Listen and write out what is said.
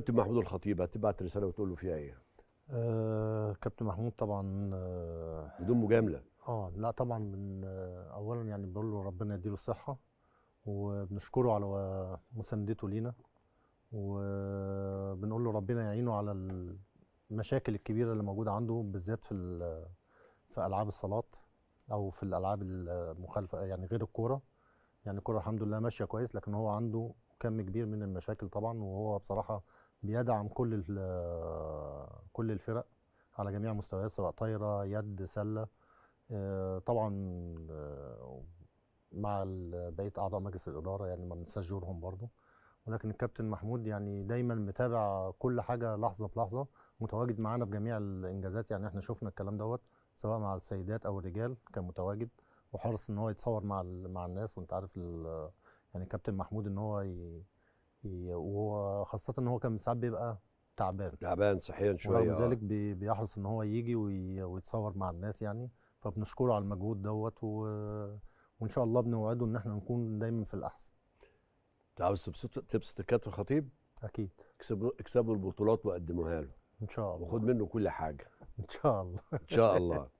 كابتن محمود الخطيب هتبعت رساله وتقول له فيها ايه؟ آه، كابتن محمود طبعا آه، بدون مجامله اه لا طبعا من آه، اولا يعني بنقول له ربنا يديله الصحه وبنشكره على مساندته لينا وبنقول له ربنا يعينه على المشاكل الكبيره اللي موجوده عنده بالذات في في العاب الصالات او في الالعاب المخالفه يعني غير الكوره يعني الكوره الحمد لله ماشيه كويس لكن هو عنده كم كبير من المشاكل طبعا وهو بصراحه بيدعم كل آه، كل الفرق على جميع مستويات سواء طايره يد سله آه، طبعا آه، مع بقيه اعضاء مجلس الاداره يعني ما ننساش جورهم برضه ولكن الكابتن محمود يعني دايما متابع كل حاجه لحظه بلحظه متواجد معانا بجميع الانجازات يعني احنا شفنا الكلام دوت سواء مع السيدات او الرجال كان متواجد وحرص ان هو يتصور مع مع الناس وانت عارف يعني الكابتن محمود ان هو ي... وخاصه ان هو كان ساعات بيبقى تعبان تعبان صحيا شويه ورغم آه. ذلك بيحرص ان هو يجي ويتصور مع الناس يعني فبنشكره على المجهود دوت و... وان شاء الله بنوعده ان احنا نكون دايما في الاحسن انت عاوز تبسط تبسط الكابتن خطيب اكيد اكسبوا اكسبوا البطولات وقدموها له ان شاء الله وخد منه كل حاجه ان شاء الله ان شاء الله